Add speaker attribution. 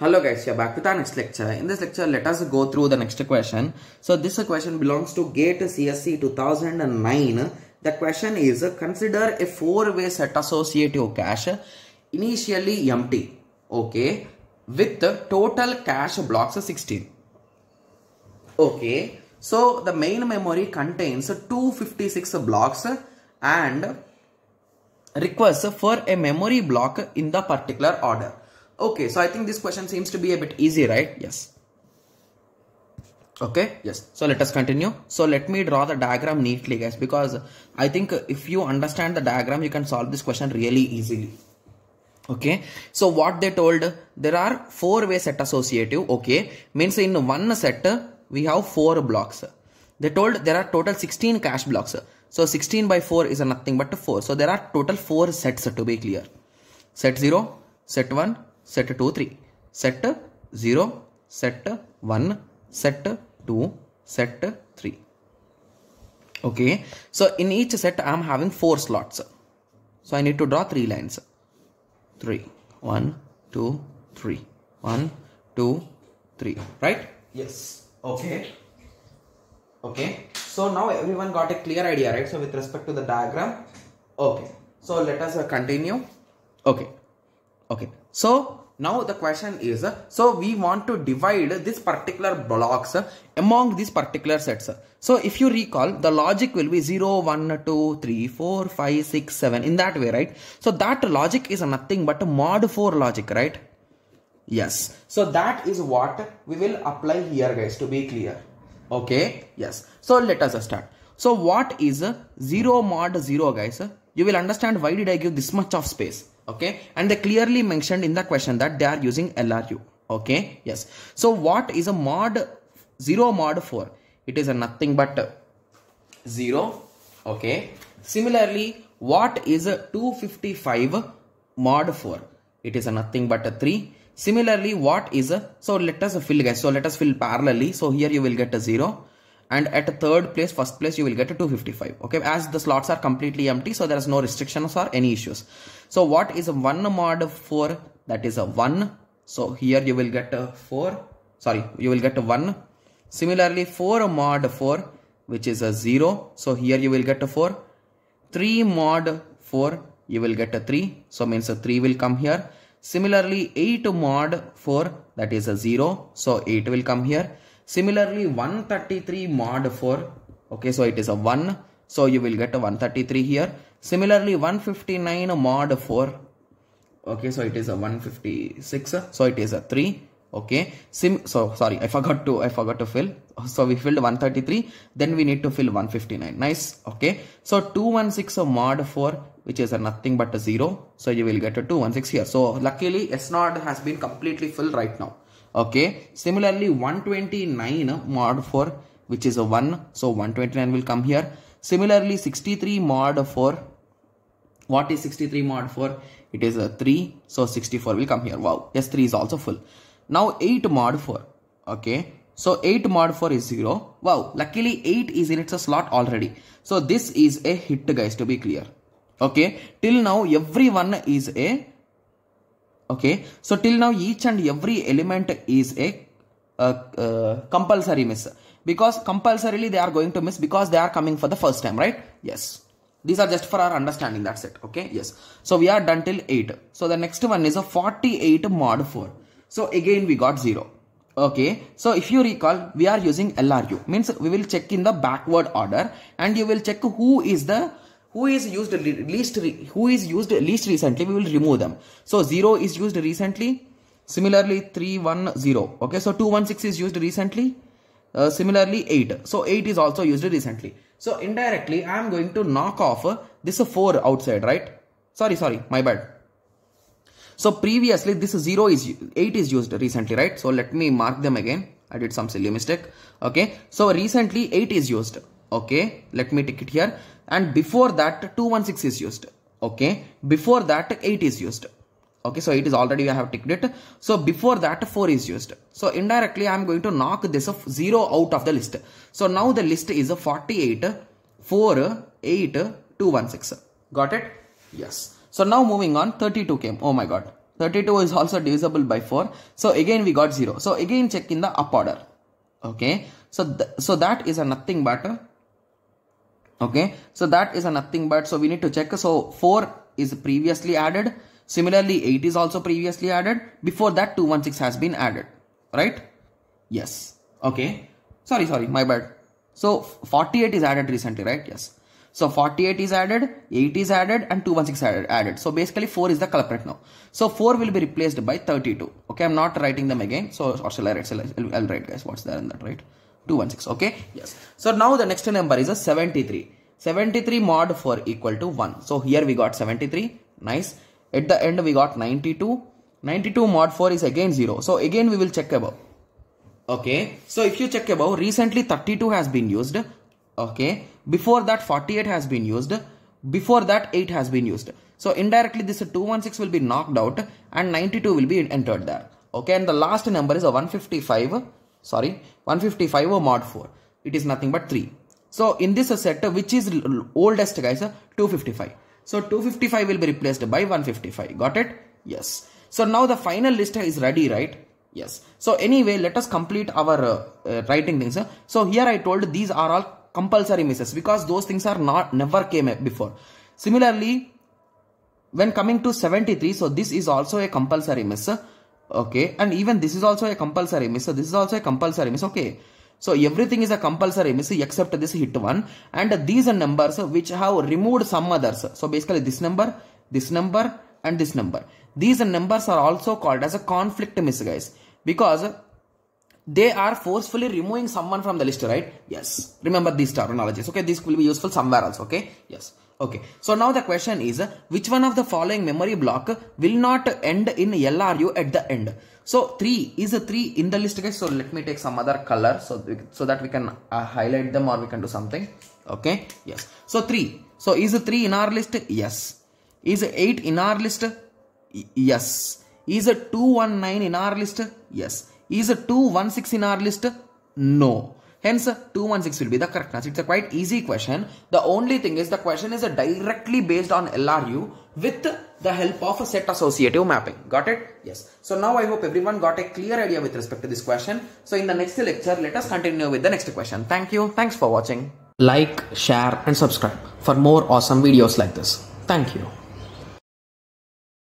Speaker 1: Hello guys, you are back with our next lecture. In this lecture, let us go through the next question. So this question belongs to GATE CSC 2009. The question is, consider a four-way set associative cache initially empty, okay, with total cache blocks 16. Okay, so the main memory contains 256 blocks and requests for a memory block in the particular order. Okay, so I think this question seems to be a bit easy, right? Yes. Okay, yes. So let us continue. So let me draw the diagram neatly guys because I think if you understand the diagram, you can solve this question really easily. Okay, so what they told, there are four way set associative. Okay, means in one set, we have four blocks. They told there are total 16 cash blocks. So 16 by 4 is nothing but 4. So there are total 4 sets to be clear. Set 0, set 1, set 2 3 set 0 set 1 set 2 set 3 okay so in each set i am having four slots so i need to draw three lines three one two three one two three right yes okay okay so now everyone got a clear idea right so with respect to the diagram okay so let us continue okay okay so now the question is, so we want to divide this particular blocks among these particular sets. So if you recall, the logic will be 0, 1, 2, 3, 4, 5, 6, 7 in that way, right? So that logic is nothing but mod 4 logic, right? Yes. So that is what we will apply here guys to be clear. Okay. Yes. So let us start. So what is 0 mod 0 guys? You will understand why did I give this much of space okay and they clearly mentioned in the question that they are using LRU okay yes so what is a mod 0 mod 4 it is a nothing but 0 okay similarly what is a 255 mod 4 it is a nothing but a 3 similarly what is a so let us fill guys so let us fill parallelly so here you will get a 0 and at third place first place you will get a 255 okay as the slots are completely empty so there is no restrictions or any issues so what is one mod 4 that is a 1 so here you will get a 4 sorry you will get a 1 similarly 4 mod 4 which is a 0 so here you will get a 4 3 mod 4 you will get a 3 so means a 3 will come here similarly 8 mod 4 that is a 0 so 8 will come here Similarly, 133 mod 4. Okay, so it is a 1. So you will get a 133 here. Similarly, 159 mod 4. Okay, so it is a 156. So it is a 3 okay sim so sorry i forgot to i forgot to fill so we filled 133 then we need to fill 159 nice okay so 216 mod 4 which is a nothing but a zero so you will get a 216 here so luckily s naught has been completely filled right now okay similarly 129 mod 4 which is a 1 so 129 will come here similarly 63 mod 4 what is 63 mod 4 it is a 3 so 64 will come here wow yes 3 is also full now 8 mod 4 okay so 8 mod 4 is 0 wow luckily 8 is in its a slot already so this is a hit guys to be clear okay till now everyone is a okay so till now each and every element is a, compulsory miss because compulsorily they are going to miss because they are coming for the first time right yes these are just for our understanding that's it okay yes so we are done till 8 so the next one is a 48 mod 4 so again we got 0 okay so if you recall we are using lru means we will check in the backward order and you will check who is the who is used least who is used least recently we will remove them so 0 is used recently similarly 310 okay so 216 is used recently uh, similarly 8 so 8 is also used recently so indirectly i am going to knock off uh, this 4 outside right sorry sorry my bad so previously this 0 is 8 is used recently right so let me mark them again i did some silly mistake okay so recently 8 is used okay let me take it here and before that 216 is used okay before that 8 is used okay so it is already i have ticked it so before that 4 is used so indirectly i am going to knock this of 0 out of the list so now the list is 48 4 8 216 got it yes so now moving on 32 came oh my god 32 is also divisible by 4 so again we got 0 so again check in the up order okay so th so that is a nothing but okay so that is a nothing but so we need to check so 4 is previously added similarly 8 is also previously added before that 216 has been added right yes okay sorry sorry my bad so 48 is added recently right yes so 48 is added 8 is added and 216 added, added so basically 4 is the culprit now so 4 will be replaced by 32 okay i'm not writing them again so or shall i write shall I, I'll, I'll write guys what's there in that right 216 okay yes so now the next number is a 73 73 mod 4 equal to 1 so here we got 73 nice at the end we got 92 92 mod 4 is again 0 so again we will check above okay so if you check above recently 32 has been used okay before that 48 has been used before that 8 has been used so indirectly this 216 will be knocked out and 92 will be entered there okay and the last number is a 155 sorry 155 or mod 4 it is nothing but 3 so in this set, which is oldest guys 255 so 255 will be replaced by 155 got it yes so now the final list is ready right yes so anyway let us complete our uh, uh, writing things so here i told these are all compulsory misses because those things are not never came before similarly when coming to 73 so this is also a compulsory miss okay and even this is also a compulsory miss so this is also a compulsory miss okay so everything is a compulsory miss except this hit one and these are numbers which have removed some others so basically this number this number and this number these numbers are also called as a conflict miss guys because they are forcefully removing someone from the list right yes remember these terminologies okay this will be useful somewhere else okay yes Okay, so now the question is which one of the following memory block will not end in LRU at the end? So 3 is a 3 in the list guys. So let me take some other color so, so that we can uh, highlight them or we can do something. Okay, yes. So 3. So is a 3 in our list? Yes. Is 8 in our list? Yes. Is a 219 in our list? Yes. Is a 216 in our list? No. Hence, 216 will be the correct answer. It's a quite easy question. The only thing is the question is directly based on LRU with the help of a set associative mapping. Got it? Yes. So now I hope everyone got a clear idea with respect to this question. So in the next lecture, let us continue with the next question. Thank you. Thanks for watching. Like, share and subscribe for more awesome videos like this. Thank you.